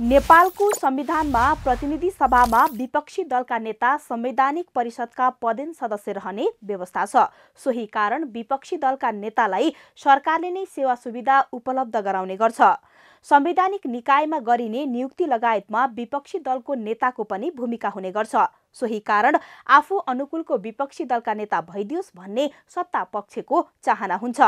नेपालको संविधानमा प्रतिनिधि सभामा विपक्षी दलका नेता संवैधानिक परिषदका पदेन सदस्य रहने व्यवस्था छ सोही कारण विपक्षी दलका नेतालाई सरकारले नै सेवा सुविधा उपलब्ध गराउने गर्छ संवैधानिक निकायमा गरिने नियुक्ति लगायतमा विपक्षी दलको नेताको पनि भूमिका हुने गर्छ सोही कारण आफू अनुकूलको विपक्षी दलका नेता भइदियोस् भन्ने सत्ता पक्षको चाहना हुन्छ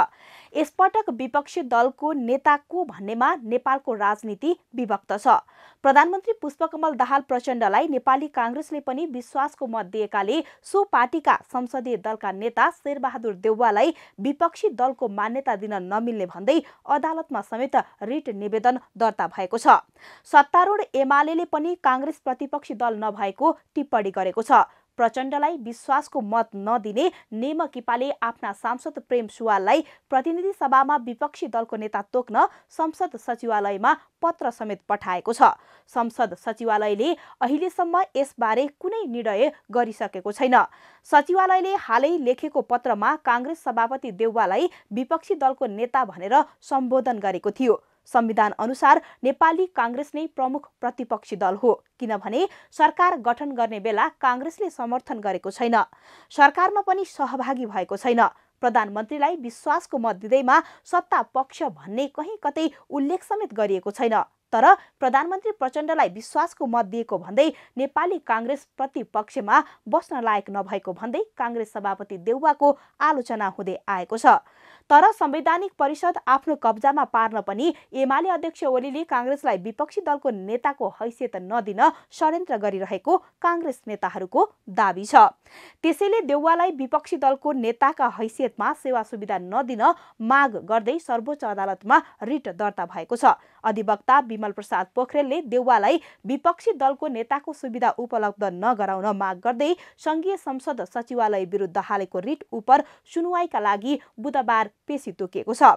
यसपटक विपक्षी दलको नेता को भन्नेमा नेपालको राजनीति विभक्त छ प्रधानमन्त्री पुष्पकमल दाहाल प्रचण्डलाई नेपाली काङ्ग्रेसले पनि विश्वासको मत दिएकाले सो पार्टीका संसदीय दलका नेता शेरबहादुर देउवालाई विपक्षी दलको मान्यता दिन नमिल्ने भन्दै अदालतमा समेत रिट निवेदन दर्ता भएको छ सत्तारूढ एमाले पनि काङ्ग्रेस प्रतिपक्षी दल नभएको टिप्पणी गरेको छ प्रचण्डलाई विश्वासको मत नदिने नेमकिपाले आफ्ना सांसद प्रेम सुवाललाई प्रतिनिधि सभामा विपक्षी दलको नेता तोक्न संसद सचिवालयमा पत्र समेत पठाएको छ संसद सचिवालयले अहिलेसम्म यसबारे कुनै निर्णय गरिसकेको छैन सचिवालयले हालै लेखेको पत्रमा काङ्ग्रेस सभापति देउवालाई विपक्षी दलको नेता भनेर सम्बोधन गरेको थियो संविधान अनुसार नेपाली काङ्ग्रेस नै प्रमुख प्रतिपक्षी दल हो किनभने सरकार गठन गर्ने बेला काङ्ग्रेसले समर्थन गरेको छैन सरकारमा पनि सहभागी भएको छैन प्रधानमन्त्रीलाई विश्वासको मत दिँदैमा सत्ता पक्ष भन्ने कहीँ कतै उल्लेख समेत गरिएको छैन तर प्रधानमन्त्री प्रचण्डलाई विश्वासको मत दिएको भन्दै नेपाली काङ्ग्रेस प्रतिपक्षमा बस्न लायक नभएको भन्दै काङ्ग्रेस सभापति देउवाको आलोचना हुँदै आएको छ तर संवैधानिक परिषद आफ्नो कब्जामा पार्न पनि एमाले अध्यक्ष ओलीले काङ्ग्रेसलाई विपक्षी दलको नेताको हैसियत नदिन षड्यन्त्र गरिरहेको काङ्ग्रेस नेताहरूको दावी छ त्यसैले देउवालाई विपक्षी दलको नेताका हैसियतमा सेवा सुविधा नदिन माग गर्दै सर्वोच्च अदालतमा रिट दर्ता भएको छ अधिवक्ता विमल प्रसाद पोखरेलले देउवालाई विपक्षी दलको नेताको सुविधा उपलब्ध नगराउन माग गर्दै संघीय संसद सचिवालय विरुद्ध हालेको रिट उप सुनवाईका लागि बुधबार पेशी तोकिएको छ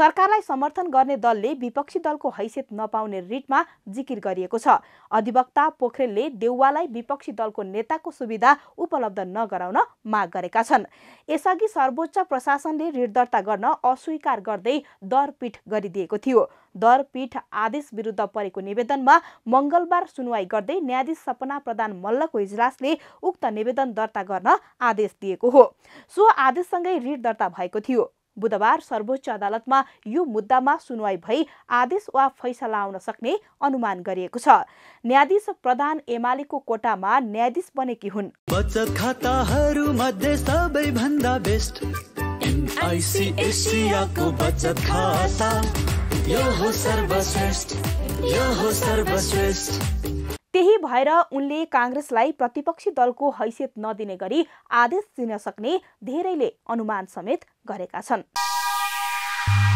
सरकारलाई समर्थन गर्ने दलले विपक्षी दलको हैसियत नपाउने रिटमा जिकिर गरिएको छ अधिवक्ता पोखरेलले देउवालाई विपक्षी दलको नेताको सुविधा उपलब्ध नगराउन माग गरेका छन् यसअघि सर्वोच्च प्रशासनले रिट दर्ता गर्न अस्वीकार गर्दै दरपीठ गरिदिएको थियो दरपीठ आदेश विरुद्ध परेको निवेदनमा मङ्गलबार सुनवाई गर्दै न्यायाधीश सपना प्रधान मल्लको इजलासले उक्त निवेदन दर्ता गर्न आदेश दिएको हो सो आदेशसँगै रिट दर्ता भएको थियो बुधबार सर्वोच्च अदालतमा यो मुद्दामा सुनवाई भई आदेश वा फैसला आउन सक्ने अनुमान गरिएको छ न्यायाधीश प्रधान एमालेको कोटामा न्यायाधीश बनेकी हुन् बचत खाताहरू मध्ये सबैभन्दा बेस्ट बचत खाता त्यही भएर उनले काङ्ग्रेसलाई प्रतिपक्षी दलको हैसियत नदिने गरी आदेश दिन सक्ने धेरैले अनुमान समेत गरेका छन्